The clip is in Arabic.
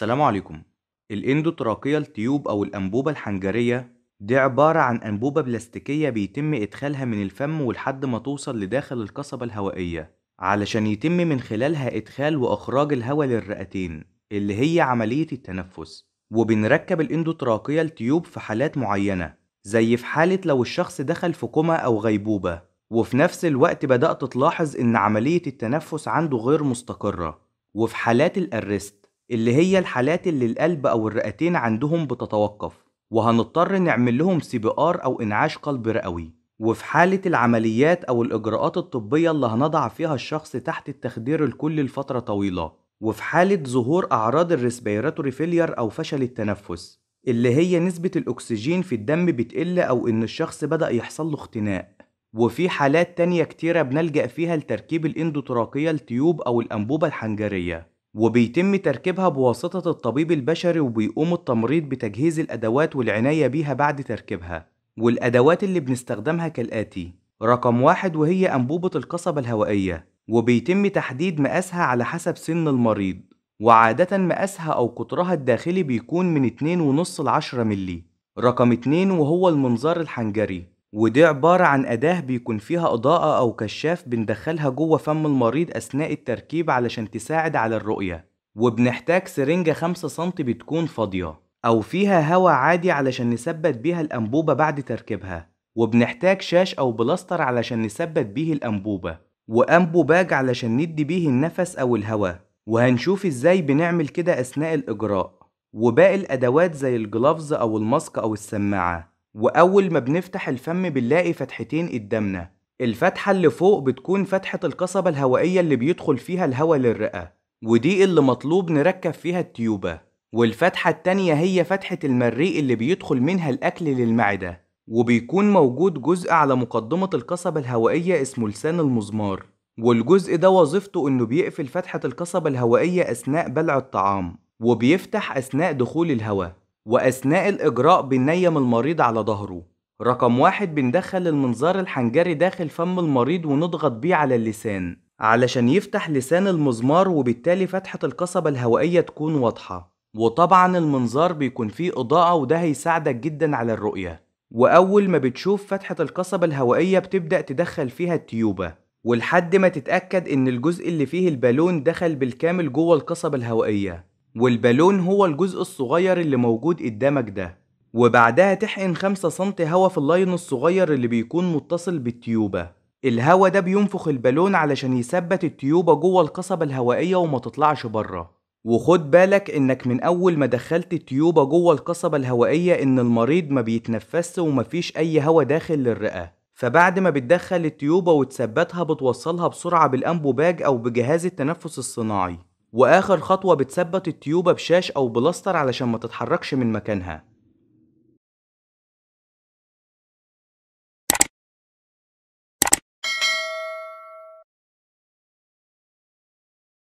السلام عليكم الاندوتراقية التيوب أو الأنبوبة الحنجرية دي عبارة عن أنبوبة بلاستيكية بيتم إدخالها من الفم ولحد ما توصل لداخل القصبة الهوائية علشان يتم من خلالها إدخال وإخراج الهواء للرئتين اللي هي عملية التنفس وبنركب الاندوتراقية التيوب في حالات معينة زي في حالة لو الشخص دخل في كوما أو غيبوبة وفي نفس الوقت بدأت تلاحظ إن عملية التنفس عنده غير مستقرة وفي حالات الأرست اللي هي الحالات اللي القلب أو الرئتين عندهم بتتوقف وهنضطر نعمل لهم سي بي ار أو إنعاش قلب رئوي وفي حالة العمليات أو الإجراءات الطبية اللي هنضع فيها الشخص تحت التخدير الكلي لفترة طويلة وفي حالة ظهور أعراض الريسبيراتوري فيلير أو فشل التنفس اللي هي نسبة الأكسجين في الدم بتقل أو إن الشخص بدأ يحصل له اختناق وفي حالات تانية كتيرة بنلجأ فيها لتركيب الاندوتراكية التيوب أو الأنبوبة الحنجرية وبيتم تركيبها بواسطة الطبيب البشري وبيقوم التمريض بتجهيز الأدوات والعناية بيها بعد تركيبها والأدوات اللي بنستخدمها كالآتي رقم واحد وهي أنبوبة القصبة الهوائية وبيتم تحديد مقاسها على حسب سن المريض وعادة مقاسها أو قطرها الداخلي بيكون من 2.5 ل 10 ملي رقم 2 وهو المنظار الحنجري ودي عبارة عن أداة بيكون فيها إضاءة أو كشاف بندخلها جوه فم المريض أثناء التركيب علشان تساعد على الرؤية وبنحتاج سرنجة 5 سم بتكون فاضية أو فيها هواء عادي علشان نثبت بيها الأنبوبة بعد تركيبها وبنحتاج شاش أو بلاستر علشان نثبت بيه الأنبوبة وأنبو باج علشان ندي بيه النفس أو الهواء وهنشوف إزاي بنعمل كده أثناء الإجراء وباقي الأدوات زي الجلافز أو الماسك أو السماعة وأول ما بنفتح الفم بنلاقي فتحتين قدامنا الفتحة اللي فوق بتكون فتحة القصبة الهوائية اللي بيدخل فيها الهواء للرئة ودي اللي مطلوب نركب فيها التيوبة والفتحة التانية هي فتحة المريء اللي بيدخل منها الأكل للمعدة وبيكون موجود جزء على مقدمة القصبة الهوائية اسمه لسان المزمار والجزء ده وظيفته إنه بيقفل فتحة القصبة الهوائية أثناء بلع الطعام وبيفتح أثناء دخول الهواء وأثناء الإجراء بننيم المريض على ظهره رقم واحد بندخل المنظار الحنجري داخل فم المريض ونضغط بيه على اللسان علشان يفتح لسان المزمار وبالتالي فتحة القصبة الهوائية تكون واضحة وطبعا المنظار بيكون فيه إضاءة وده هيساعدك جدا على الرؤية وأول ما بتشوف فتحة القصبة الهوائية بتبدأ تدخل فيها التيوبة ولحد ما تتأكد إن الجزء اللي فيه البالون دخل بالكامل جوه القصبة الهوائية والبالون هو الجزء الصغير اللي موجود قدامك ده وبعدها تحقن 5 سم هوا في اللاين الصغير اللي بيكون متصل بالتيوبة الهوا ده بينفخ البالون علشان يثبت التيوبة جوه القصبة الهوائية وما تطلعش بره وخد بالك انك من اول ما دخلت التيوبة جوه القصبة الهوائية ان المريض ما بيتنفسش ومفيش اي هوا داخل للرئة فبعد ما بتدخل التيوبة وتثبتها بتوصلها بسرعة بالأنبوباج أو بجهاز التنفس الصناعي واخر خطوه بتثبت التيوبه بشاش او بلاستر علشان ما تتحركش من مكانها